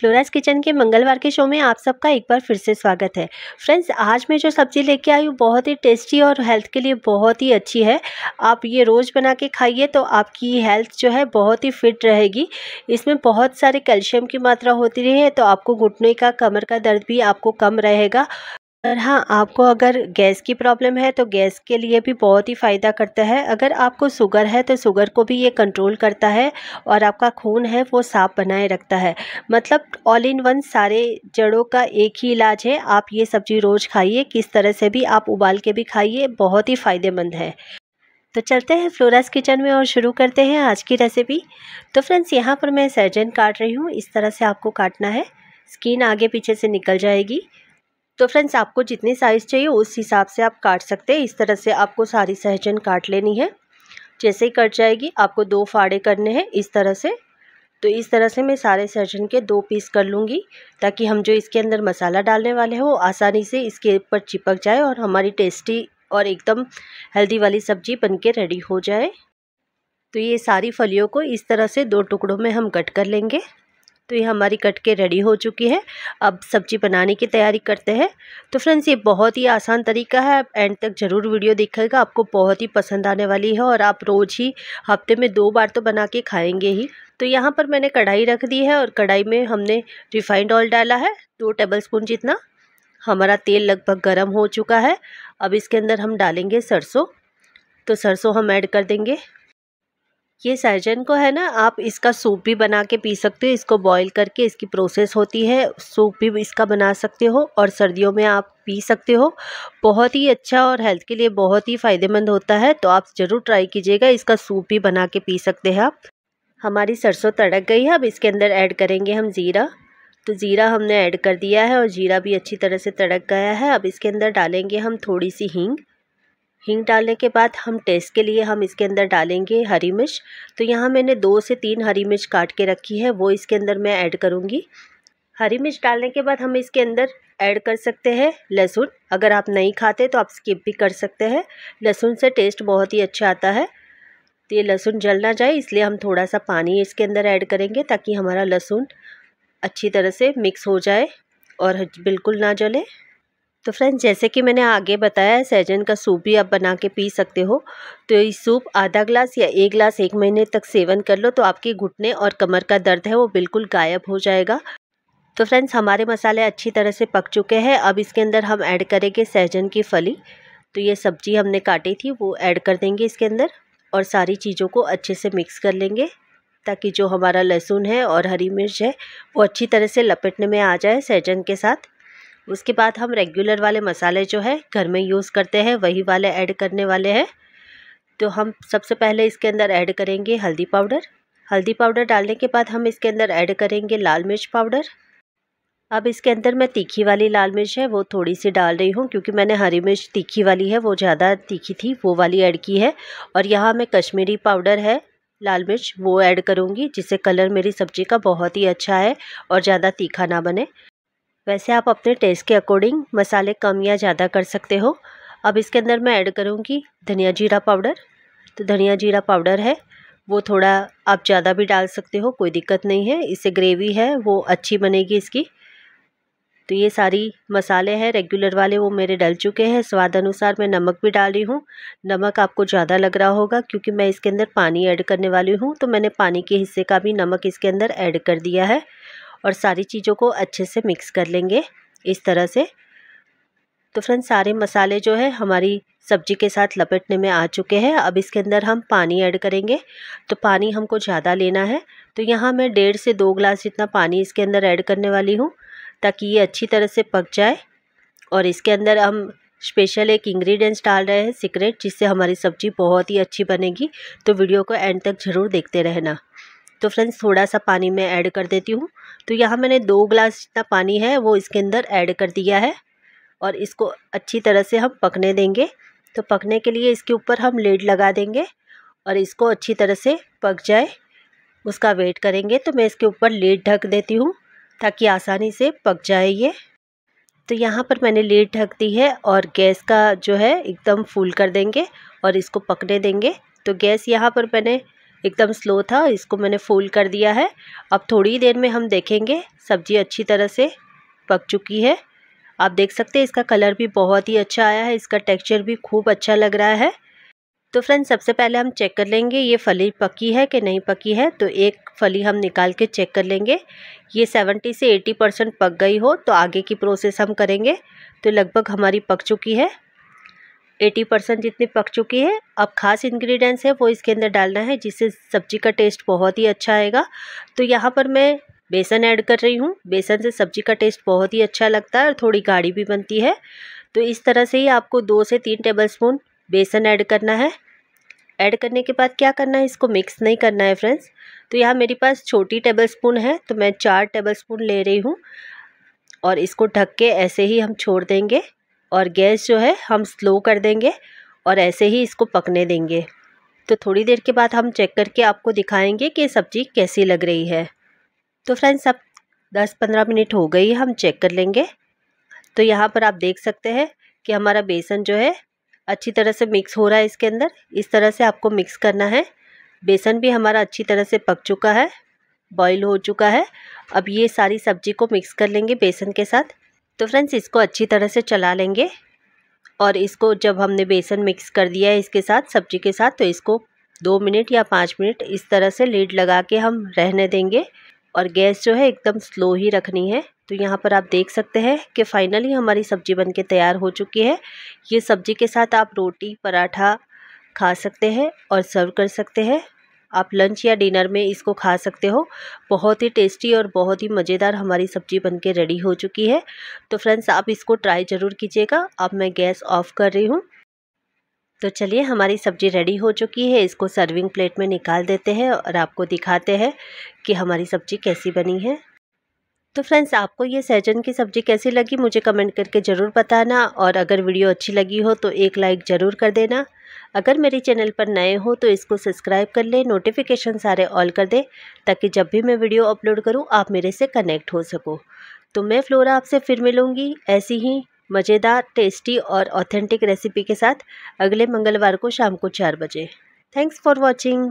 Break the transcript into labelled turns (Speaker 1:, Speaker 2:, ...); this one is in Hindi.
Speaker 1: फ्लोराज किचन के मंगलवार के शो में आप सबका एक बार फिर से स्वागत है फ्रेंड्स आज मैं जो सब्ज़ी लेके आई हूँ बहुत ही टेस्टी और हेल्थ के लिए बहुत ही अच्छी है आप ये रोज़ बना के खाइए तो आपकी हेल्थ जो है बहुत ही फिट रहेगी इसमें बहुत सारे कैल्शियम की मात्रा होती रही है तो आपको घुटने का कमर का दर्द भी आपको कम रहेगा और हाँ आपको अगर गैस की प्रॉब्लम है तो गैस के लिए भी बहुत ही फ़ायदा करता है अगर आपको शुगर है तो शुगर को भी ये कंट्रोल करता है और आपका खून है वो साफ बनाए रखता है मतलब ऑल इन वन सारे जड़ों का एक ही इलाज है आप ये सब्ज़ी रोज़ खाइए किस तरह से भी आप उबाल के भी खाइए बहुत ही फ़ायदेमंद है तो चलते हैं फ्लोरास किचन में और शुरू करते हैं आज की रेसिपी तो फ्रेंड्स यहाँ पर मैं सर्जन काट रही हूँ इस तरह से आपको काटना है स्किन आगे पीछे से निकल जाएगी तो फ्रेंड्स आपको जितनी साइज़ चाहिए उस हिसाब से आप काट सकते हैं इस तरह से आपको सारी सहजन काट लेनी है जैसे ही कट जाएगी आपको दो फाड़े करने हैं इस तरह से तो इस तरह से मैं सारे सहजन के दो पीस कर लूँगी ताकि हम जो इसके अंदर मसाला डालने वाले हैं वो आसानी से इसके ऊपर चिपक जाए और हमारी टेस्टी और एकदम हेल्दी वाली सब्जी के रेडी हो जाए तो ये सारी फलियों को इस तरह से दो टुकड़ों में हम कट कर लेंगे तो ये हमारी कट के रेडी हो चुकी है अब सब्ज़ी बनाने की तैयारी करते हैं तो फ्रेंड्स ये बहुत ही आसान तरीका है एंड तक ज़रूर वीडियो देखेगा आपको बहुत ही पसंद आने वाली है और आप रोज़ ही हफ्ते में दो बार तो बना के खाएँगे ही तो यहाँ पर मैंने कढ़ाई रख दी है और कढ़ाई में हमने रिफाइंड ऑयल डाला है दो टेबल स्पून जितना हमारा तेल लगभग गर्म हो चुका है अब इसके अंदर हम डालेंगे सरसों तो सरसों हम ऐड कर देंगे ये सर्जन को है ना आप इसका सूप भी बना के पी सकते हो इसको बॉईल करके इसकी प्रोसेस होती है सूप भी इसका बना सकते हो और सर्दियों में आप पी सकते हो बहुत ही अच्छा और हेल्थ के लिए बहुत ही फ़ायदेमंद होता है तो आप ज़रूर ट्राई कीजिएगा इसका सूप भी बना के पी सकते हैं आप हमारी सरसों तड़क गई है अब इसके अंदर ऐड करेंगे हम ज़ीरा तो ज़ीरा हमने ऐड कर दिया है और ज़ीरा भी अच्छी तरह से तड़क गया है अब इसके अंदर डालेंगे हम थोड़ी सी हींग हींग डालने के बाद हम टेस्ट के लिए हम इसके अंदर डालेंगे हरी मिर्च तो यहाँ मैंने दो से तीन हरी मिर्च काट के रखी है वो इसके अंदर मैं ऐड करूँगी हरी मिर्च डालने के बाद हम इसके अंदर ऐड कर सकते हैं लहसुन अगर आप नहीं खाते तो आप स्किप भी कर सकते हैं लहसुन से टेस्ट बहुत ही अच्छा आता है तो ये लहसुन जल ना जाए इसलिए हम थोड़ा सा पानी इसके अंदर ऐड करेंगे ताकि हमारा लहसुन अच्छी तरह से मिक्स हो जाए और बिल्कुल ना जले तो फ्रेंड्स जैसे कि मैंने आगे बताया सैजन का सूप भी आप बना के पी सकते हो तो ये सूप आधा ग्लास या एक ग्लास एक महीने तक सेवन कर लो तो आपके घुटने और कमर का दर्द है वो बिल्कुल गायब हो जाएगा तो फ्रेंड्स हमारे मसाले अच्छी तरह से पक चुके हैं अब इसके अंदर हम ऐड करेंगे सहजन की फली तो ये सब्जी हमने काटी थी वो ऐड कर देंगे इसके अंदर और सारी चीज़ों को अच्छे से मिक्स कर लेंगे ताकि जो हमारा लहसुन है और हरी मिर्च है वो अच्छी तरह से लपेटने में आ जाए सहजन के साथ उसके बाद हम रेगुलर वाले मसाले जो है घर में यूज़ करते हैं वही वाले ऐड करने वाले हैं तो हम सबसे पहले इसके अंदर ऐड करेंगे हल्दी पाउडर हल्दी पाउडर डालने के बाद हम इसके अंदर ऐड करेंगे लाल मिर्च पाउडर अब इसके अंदर मैं तीखी वाली लाल मिर्च है वो थोड़ी सी डाल रही हूँ क्योंकि मैंने हरी मिर्च तीखी वाली है वो ज़्यादा तीखी थी वो वाली ऐड की है और यहाँ मैं कश्मीरी पाउडर है लाल मिर्च वो ऐड करूँगी जिससे कलर मेरी सब्ज़ी का बहुत ही अच्छा है और ज़्यादा तीखा ना बने वैसे आप अपने टेस्ट के अकॉर्डिंग मसाले कम या ज़्यादा कर सकते हो अब इसके अंदर मैं ऐड करूँगी धनिया जीरा पाउडर तो धनिया जीरा पाउडर है वो थोड़ा आप ज़्यादा भी डाल सकते हो कोई दिक्कत नहीं है इससे ग्रेवी है वो अच्छी बनेगी इसकी तो ये सारी मसाले हैं रेगुलर वाले वो मेरे डल चुके हैं स्वाद अनुसार मैं नमक भी डाल रही हूँ नमक आपको ज़्यादा लग रहा होगा क्योंकि मैं इसके अंदर पानी ऐड करने वाली हूँ तो मैंने पानी के हिस्से का भी नमक इसके अंदर ऐड कर दिया है और सारी चीज़ों को अच्छे से मिक्स कर लेंगे इस तरह से तो फ्रेंड्स सारे मसाले जो है हमारी सब्जी के साथ लपेटने में आ चुके हैं अब इसके अंदर हम पानी ऐड करेंगे तो पानी हमको ज़्यादा लेना है तो यहाँ मैं डेढ़ से दो ग्लास जितना पानी इसके अंदर ऐड करने वाली हूँ ताकि ये अच्छी तरह से पक जाए और इसके अंदर हम स्पेशल एक इंग्रेडिएंट्स डाल रहे हैं सीक्रेट जिससे हमारी सब्जी बहुत ही अच्छी बनेगी तो वीडियो को एंड तक ज़रूर देखते रहना तो फ्रेंड्स थोड़ा सा पानी मैं ऐड कर देती हूँ तो यहाँ मैंने दो ग्लास जितना पानी है वो इसके अंदर ऐड कर दिया है और इसको अच्छी तरह से हम पकने देंगे तो पकने के लिए इसके ऊपर हम लेड लगा देंगे और इसको अच्छी तरह से पक जाए उसका वेट करेंगे तो मैं इसके ऊपर लेड ढक देती हूँ ताकि आसानी से पक जाए ये तो यहाँ पर मैंने लेड ढक दी है और गैस का जो है एकदम फुल कर देंगे और इसको पकने देंगे तो गैस यहाँ पर मैंने एकदम स्लो था इसको मैंने फूल कर दिया है अब थोड़ी देर में हम देखेंगे सब्ज़ी अच्छी तरह से पक चुकी है आप देख सकते हैं इसका कलर भी बहुत ही अच्छा आया है इसका टेक्सचर भी खूब अच्छा लग रहा है तो फ्रेंड्स सबसे पहले हम चेक कर लेंगे ये फली पकी है कि नहीं पकी है तो एक फली हम निकाल के चेक कर लेंगे ये 70 से 80 परसेंट पक गई हो तो आगे की प्रोसेस हम करेंगे तो लगभग हमारी पक चुकी है एटी परसेंट जितनी पक चुकी है अब खास इंग्रेडिएंट्स है वो इसके अंदर डालना है जिससे सब्जी का टेस्ट बहुत ही अच्छा आएगा तो यहाँ पर मैं बेसन ऐड कर रही हूँ बेसन से सब्जी का टेस्ट बहुत ही अच्छा लगता है और थोड़ी गाढ़ी भी बनती है तो इस तरह से ही आपको दो से तीन टेबल स्पून बेसन ऐड करना है ऐड करने के बाद क्या करना है इसको मिक्स नहीं करना है फ्रेंड्स तो यहाँ मेरे पास छोटी टेबल स्पून है तो मैं चार टेबल स्पून ले रही हूँ और इसको ढक के ऐसे ही हम छोड़ देंगे और गैस जो है हम स्लो कर देंगे और ऐसे ही इसको पकने देंगे तो थोड़ी देर के बाद हम चेक करके आपको दिखाएंगे कि सब्ज़ी कैसी लग रही है तो फ्रेंड्स अब 10-15 मिनट हो गई हम चेक कर लेंगे तो यहाँ पर आप देख सकते हैं कि हमारा बेसन जो है अच्छी तरह से मिक्स हो रहा है इसके अंदर इस तरह से आपको मिक्स करना है बेसन भी हमारा अच्छी तरह से पक चुका है बॉईल हो चुका है अब ये सारी सब्ज़ी को मिक्स कर लेंगे बेसन के साथ तो फ्रेंड्स इसको अच्छी तरह से चला लेंगे और इसको जब हमने बेसन मिक्स कर दिया है इसके साथ सब्जी के साथ तो इसको दो मिनट या पाँच मिनट इस तरह से लीड लगा के हम रहने देंगे और गैस जो है एकदम स्लो ही रखनी है तो यहाँ पर आप देख सकते हैं कि फाइनली हमारी सब्ज़ी बन के तैयार हो चुकी है ये सब्ज़ी के साथ आप रोटी पराठा खा सकते हैं और सर्व कर सकते हैं आप लंच या डिनर में इसको खा सकते हो बहुत ही टेस्टी और बहुत ही मज़ेदार हमारी सब्ज़ी के रेडी हो चुकी है तो फ्रेंड्स आप इसको ट्राई ज़रूर कीजिएगा अब मैं गैस ऑफ़ कर रही हूँ तो चलिए हमारी सब्ज़ी रेडी हो चुकी है इसको सर्विंग प्लेट में निकाल देते हैं और आपको दिखाते हैं कि हमारी सब्ज़ी कैसी बनी है तो फ्रेंड्स आपको ये सहजन की सब्ज़ी कैसी लगी मुझे कमेंट करके ज़रूर बताना और अगर वीडियो अच्छी लगी हो तो एक लाइक ज़रूर कर देना अगर मेरे चैनल पर नए हो तो इसको सब्सक्राइब कर लें नोटिफिकेशन सारे ऑल कर दें ताकि जब भी मैं वीडियो अपलोड करूँ आप मेरे से कनेक्ट हो सको तो मैं फ्लोरा आपसे फिर मिलूँगी ऐसी ही मज़ेदार टेस्टी और ऑथेंटिक रेसिपी के साथ अगले मंगलवार को शाम को चार बजे थैंक्स फॉर वॉचिंग